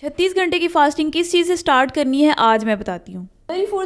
छत्तीस घंटे की फास्टिंग किस चीज़ से स्टार्ट करनी है आज मैं बताती हूँ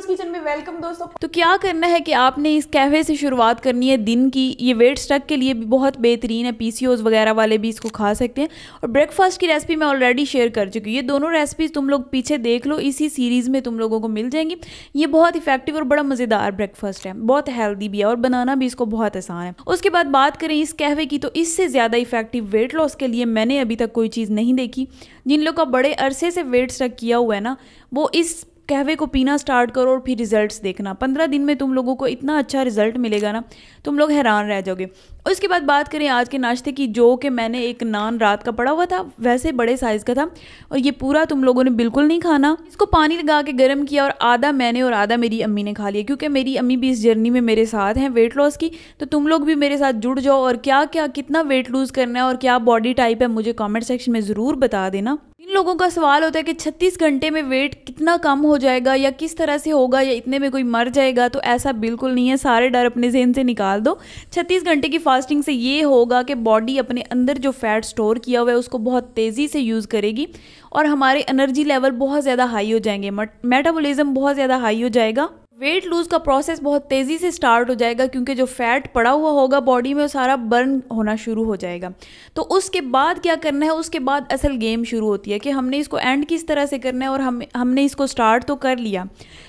किचन में वेलकम दोस्तों तो क्या करना है कि आपने इस कैफे से शुरुआत करनी है दिन की ये वेट स्टक के लिए भी बहुत बेहतरीन है पीसीओज वगैरह वाले भी इसको खा सकते हैं और ब्रेकफास्ट की रेसिपी मैं ऑलरेडी शेयर कर चुकी हूँ ये दोनों रेसिपीज तुम लोग पीछे देख लो इसी सीरीज़ में तुम लोगों को मिल जाएंगी ये बहुत इफेक्टिव और बड़ा मज़ेदार ब्रेकफास्ट है बहुत हेल्दी भी है और बनाना भी इसको बहुत आसान है उसके बाद बात करें इस कैफे की तो इससे ज़्यादा इफेक्टिव वेट लॉस के लिए मैंने अभी तक कोई चीज़ नहीं देखी जिन लोग का बड़े अरसे से वेट स्टक किया हुआ है ना वो इस कहवे को पीना स्टार्ट करो और फिर रिजल्ट्स देखना पंद्रह दिन में तुम लोगों को इतना अच्छा रिजल्ट मिलेगा ना तुम लोग हैरान रह जाओगे और इसके बाद बात करें आज के नाश्ते की जो कि मैंने एक नान रात का पड़ा हुआ था वैसे बड़े साइज़ का था और ये पूरा तुम लोगों ने बिल्कुल नहीं खाना इसको पानी लगा के गर्म किया और आधा मैंने और आधा मेरी अम्मी ने खा लिया क्योंकि मेरी अम्मी भी इस जर्नी में मेरे साथ हैं वेट लॉस की तो तुम लोग भी मेरे साथ जुड़ जाओ और क्या क्या कितना वेट लूज़ करना है और क्या बॉडी टाइप है मुझे कॉमेंट सेक्शन में ज़रूर बता देना इन लोगों का सवाल होता है कि 36 घंटे में वेट कितना कम हो जाएगा या किस तरह से होगा या इतने में कोई मर जाएगा तो ऐसा बिल्कुल नहीं है सारे डर अपने जहन से निकाल दो 36 घंटे की फास्टिंग से ये होगा कि बॉडी अपने अंदर जो फैट स्टोर किया हुआ है उसको बहुत तेज़ी से यूज़ करेगी और हमारे एनर्जी लेवल बहुत ज़्यादा हाई हो जाएंगे मेटाबोलिज़म बहुत ज़्यादा हाई हो जाएगा वेट लूज का प्रोसेस बहुत तेज़ी से स्टार्ट हो जाएगा क्योंकि जो फैट पड़ा हुआ होगा बॉडी में वो सारा बर्न होना शुरू हो जाएगा तो उसके बाद क्या करना है उसके बाद असल गेम शुरू होती है कि हमने इसको एंड किस तरह से करना है और हम हमने इसको स्टार्ट तो कर लिया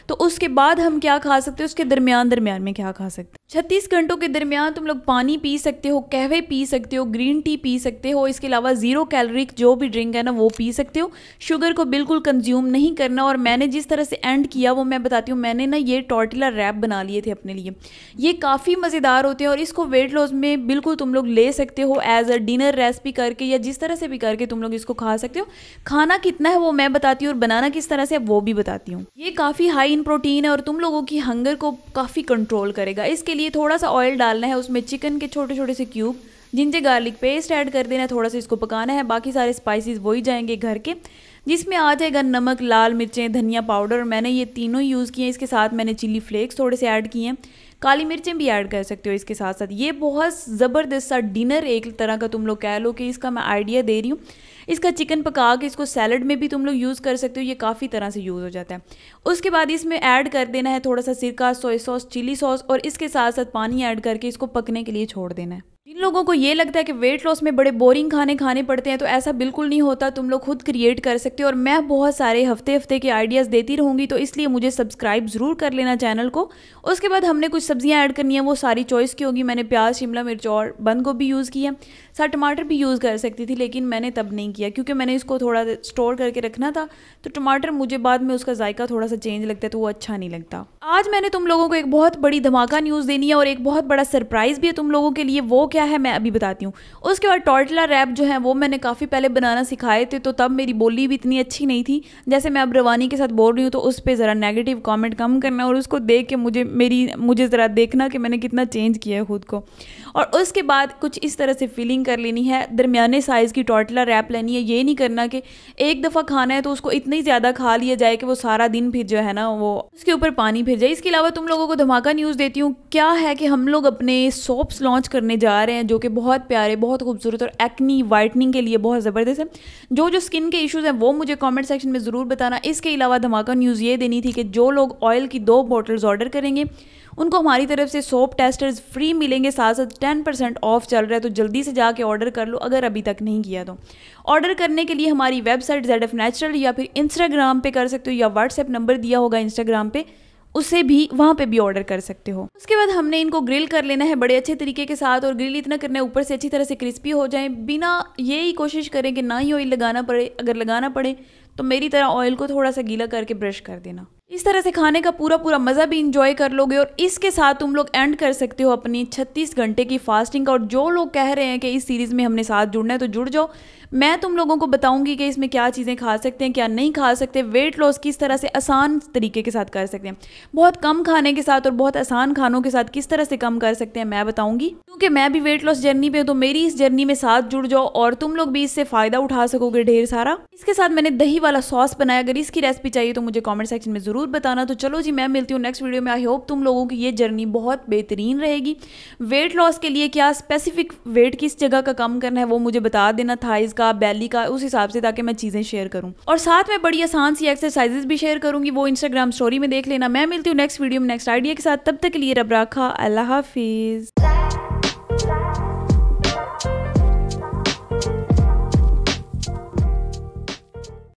तो उसके बाद हम क्या खा सकते हैं उसके दरमियान दरमियान में क्या खा सकते हैं छत्तीस घंटों के दरमियान तुम लोग पानी पी सकते हो कहवे पी सकते हो ग्रीन टी पी सकते हो इसके अलावा ज़ीरो कैलोरिक जो भी ड्रिंक है ना वो पी सकते हो शुगर को बिल्कुल कंज्यूम नहीं करना और मैंने जिस तरह से एंड किया वो मैं बताती हूँ मैंने ना ये टॉर्टिला रैप बना लिए थे अपने लिए ये काफ़ी मज़ेदार होते हैं और इसको वेट लॉस में बिल्कुल तुम लोग ले सकते हो एज अ डिनर रेसिपी करके या जिस तरह से भी करके तुम लोग इसको खा सकते हो खाना कितना है वो मैं बताती हूँ और बनाना किस तरह से वो भी बताती हूँ ये काफ़ी हाई इन प्रोटीन है और तुम लोगों की हंगर को काफ़ी कंट्रोल करेगा इसके लिए थोड़ा सा ऑयल डालना है उसमें चिकन के छोटे छोटे से cube ginger garlic paste add कर देना है थोड़ा सा इसको पकाना है बाकी सारे स्पाइसेस वही जाएंगे घर के जिसमें आ जाएगा नमक लाल मिर्चें धनिया पाउडर मैंने ये तीनों यूज़ किए हैं इसके साथ मैंने चिली फ्लेक्स थोड़े से ऐड किए हैं काली मिर्चें भी ऐड कर सकते हो इसके साथ साथ ये बहुत ज़बरदस्त सा डिनर एक तरह का तुम लोग कह लो कि इसका मैं आइडिया दे रही हूँ इसका चिकन पका के इसको सैलड में भी तुम लोग यूज़ कर सकते हो ये काफ़ी तरह से यूज़ हो जाता है उसके बाद इसमें ऐड कर देना है थोड़ा सा सिरका सोया सॉस चिली सॉस और इसके साथ साथ पानी ऐड करके इसको पकने के लिए छोड़ देना है जिन लोगों को ये लगता है कि वेट लॉस में बड़े बोरिंग खाने खाने पड़ते हैं तो ऐसा बिल्कुल नहीं होता तुम लोग खुद क्रिएट कर सकते हो और मैं बहुत सारे हफ्ते हफ्ते के आइडियाज़ देती रहूँगी तो इसलिए मुझे सब्सक्राइब ज़रूर कर लेना चैनल को उसके बाद हमने कुछ सब्जियाँ ऐड करनी है वो सारी चॉइस की होगी मैंने प्याज शिमला मिर्च और बंद गोभी यूज़ किया है साथ टमाटर भी यूज़ कर सकती थी लेकिन मैंने तब नहीं किया क्योंकि मैंने इसको थोड़ा स्टोर करके रखना था तो टमाटर मुझे बाद में उसका जायका थोड़ा सा चेंज लगता है तो वो अच्छा नहीं लगता आज मैंने तुम लोगों को एक बहुत बड़ी धमाका न्यूज़ देनी है और एक बहुत बड़ा सरप्राइज़ भी है तुम लोगों के लिए वो क्या क्या है मैं अभी बताती हूँ उसके बाद टॉर्टला रैप जो है वो मैंने काफ़ी पहले बनाना सिखाए थे तो तब मेरी बोली भी इतनी अच्छी नहीं थी जैसे मैं अब रवानी के साथ बोल रही हूँ तो उस पर ज़रा नेगेटिव कॉमेंट कम करना और उसको देख के मुझे मेरी मुझे ज़रा देखना कि मैंने कितना चेंज किया है खुद को और उसके बाद कुछ इस तरह से फीलिंग कर लेनी है दरमियाने साइज़ की टॉर्टला रैप लेनी है ये नहीं करना कि एक दफ़ा खाना है तो उसको इतनी ज़्यादा खा लिया जाए कि वो सारा दिन फिर जो है ना वो उसके ऊपर पानी फिर जाए इसके अलावा तुम लोगों को धमाका न्यूज़ देती हूँ क्या है कि हम लोग अपने सोप्स लॉन्च करने जा रहे रहे हैं जो कि बहुत प्यारे बहुत खूबसूरत और एक्नी वाइटनिंग के लिए बहुत ज़बरदस्त है जो जो स्किन के इशूज़ हैं वो मुझे कमेंट सेक्शन में ज़रूर बताना इसके अलावा धमाका न्यूज़ ये देनी थी कि जो लोग ऑयल की दो बॉटल्स ऑर्डर करेंगे उनको हमारी तरफ से सोप टेस्टर्स फ्री मिलेंगे साथ साथ टेन परसेंट ऑफ चल रहा है तो जल्दी से जाके ऑर्डर कर लो अगर अभी तक नहीं किया तो ऑर्डर करने के लिए हमारी वेबसाइट जेड एफ नेचुरल या फिर इंस्टाग्राम पे कर सकते हो या व्हाट्सएप नंबर दिया होगा इंस्टाग्राम पे उसे भी वहाँ पे भी ऑर्डर कर सकते हो उसके बाद हमने इनको ग्रिल कर लेना है बड़े अच्छे तरीके के साथ और ग्रिल इतना करना है ऊपर से अच्छी तरह से क्रिस्पी हो जाए बिना ये ही कोशिश करें कि ना ही ऑयल लगाना पड़े अगर लगाना पड़े तो मेरी तरह ऑयल को थोड़ा सा गीला करके ब्रश कर देना इस तरह से खाने का पूरा पूरा मज़ा भी इंजॉय कर लोगे और इसके साथ तुम लोग एंड कर सकते हो अपनी 36 घंटे की फास्टिंग का और जो लोग कह रहे हैं कि इस सीरीज़ में हमने साथ जुड़ना है तो जुड़ जाओ मैं तुम लोगों को बताऊंगी कि इसमें क्या चीज़ें खा सकते हैं क्या नहीं खा सकते वेट लॉस किस तरह से आसान तरीके के साथ कर सकते हैं बहुत कम खाने के साथ और बहुत आसान खानों के साथ किस तरह से कम कर सकते हैं मैं बताऊँगी क्योंकि मैं भी वेट लॉस जर्नी पर हूँ तो मेरी इस जर्नी में साथ जुड़ जाओ और तुम लोग भी इससे फ़ायदा उठा सकोगे ढेर सारा इसके साथ मैंने दही वाला सॉस बनाया अगर इसकी रेसिपी चाहिए तो मुझे कॉमेंट सेक्शन में ज़रूर ज़रूर बताना तो चलो जी मैं मिलती हूँ नेक्स्ट वीडियो में आई होप तुम लोगों की ये जर्नी बहुत बेहतरीन रहेगी वेट लॉस के लिए क्या स्पेसिफिक वेट किस जगह का कम करना है वो मुझे बता देना थाइज का बैली का उस हिसाब से ताकि मैं चीज़ें शेयर करूँ और साथ में बड़ी आसान सी एक्सरसाइजेज भी शेयर करूँगी वो इंस्टाग्राम स्टोरी में देख लेना मैं मिलती हूँ नेक्स्ट वीडियो में नेक्स्ट आइडिया के साथ तब तक के लिए रब रखा अल्लाह हाफिज़